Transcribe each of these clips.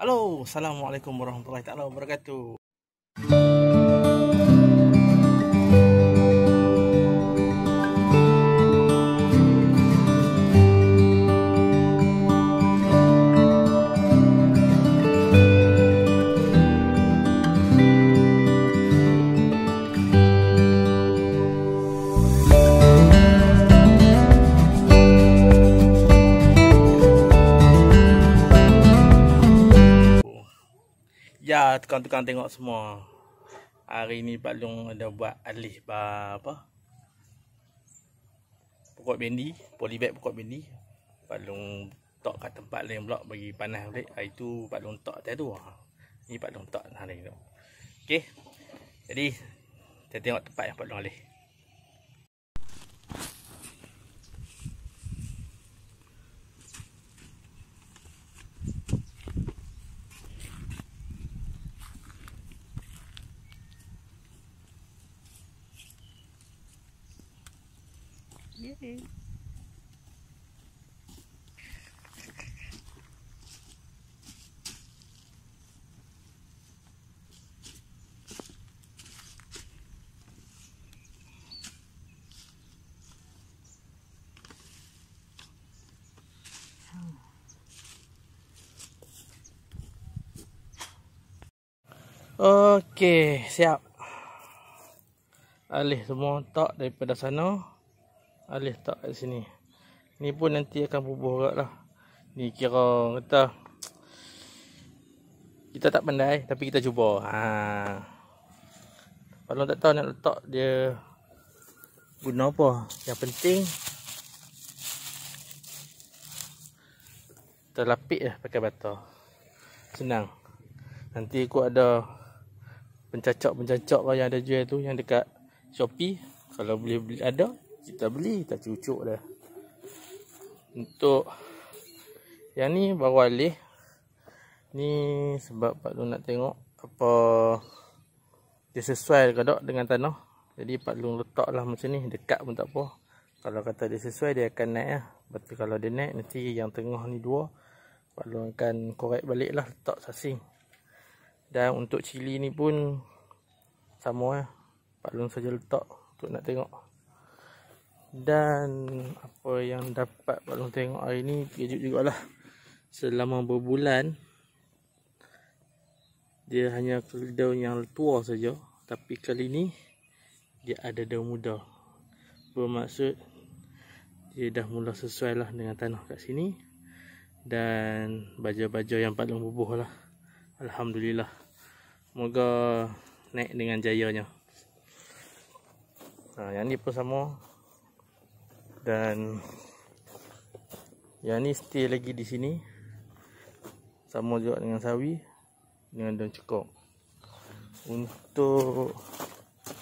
Halo, Assalamualaikum warahmatullahi taala wabarakatuh. Ya, tukang-tukang tengok semua. Hari ni Pak Long ada buat alih ah, apa? Pokok bendi, polybag pokok bendi. Pak Long tok kat tempat lain pula bagi panas balik. Hari tu Pak Long tok atas tu. Ni Pak Long tok hari ni. Okey. Jadi, kita tengok tempat yang Pak Long alih. Yay. Okey, siap. Alih semua tak daripada sana alih tak kat sini ni pun nanti akan bubuh kat lah ni kira kata kita tak pandai tapi kita cuba ha. kalau tak tahu nak letak dia guna apa yang penting kita lapik lah pakai batu senang nanti aku ada pencacok-pencacok yang ada jual tu yang dekat Shopee kalau boleh beli ada kita beli kita cucuk dah untuk yang ni baru alih ni sebab Pak Lung nak tengok apa dia sesuai ke tak dengan tanah jadi Pak Lung letak lah macam ni dekat pun tak apa kalau kata dia sesuai dia akan naik lah lepas kalau dia naik nanti yang tengah ni dua Pak Lung akan korek balik lah letak sasing dan untuk cili ni pun sama lah Pak Lung saja letak untuk nak tengok dan apa yang dapat Pak Long tengok hari ni kejut lah. selama berbulan dia hanya daun yang tua saja tapi kali ni dia ada daun muda bermaksud dia dah mula sesuai lah dengan tanah kat sini dan baja-baja yang Pak Long bubuh lah Alhamdulillah moga naik dengan jayanya Ha, yang ni pun sama dan yang ni stay lagi di sini sama juga dengan sawi dengan daun cukup untuk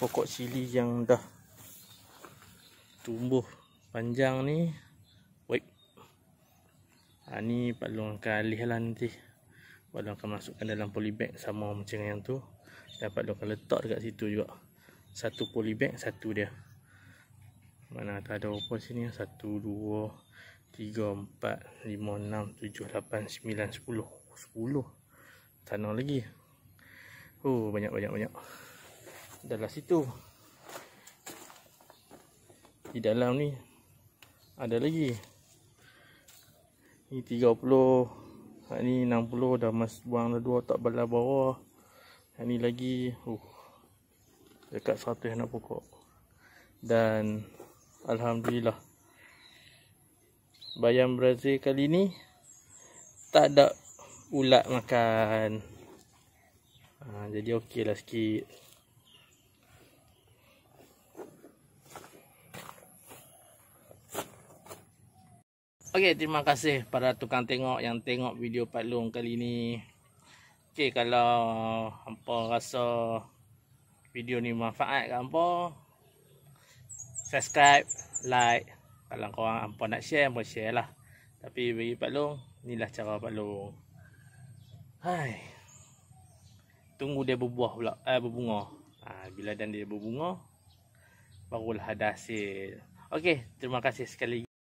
pokok cili yang dah tumbuh panjang ni wait, ha, ni Pak Long akan alih lah nanti Pak Long akan masukkan dalam polybag sama macam yang tu dan Pak akan letak dekat situ juga satu polybag satu dia mana tak ada apa sini 1 2 3 4 5 6 7 8 9 10 sana lagi oh banyak banyak banyak dalam situ di dalam ni ada lagi ni 30 hak ni 60 dah mas buang dah dua tak belah bawah hak ni lagi uh dekat 100 anak pokok dan Alhamdulillah Bayam Brazil kali ni Tak ada ulat makan ha, Jadi okey lah sikit Okey, terima kasih para tukang tengok yang tengok video Pak Long kali ni. Okey, kalau hampa rasa video ni manfaat ke hampa, subscribe, like. Kalau korang ampun nak share, ampun share lah. Tapi bagi Pak Long, inilah cara Pak Long. Hai. Tunggu dia berbuah pula. Eh, berbunga. Ha, bila dan dia berbunga, barulah ada hasil. Okey, terima kasih sekali lagi.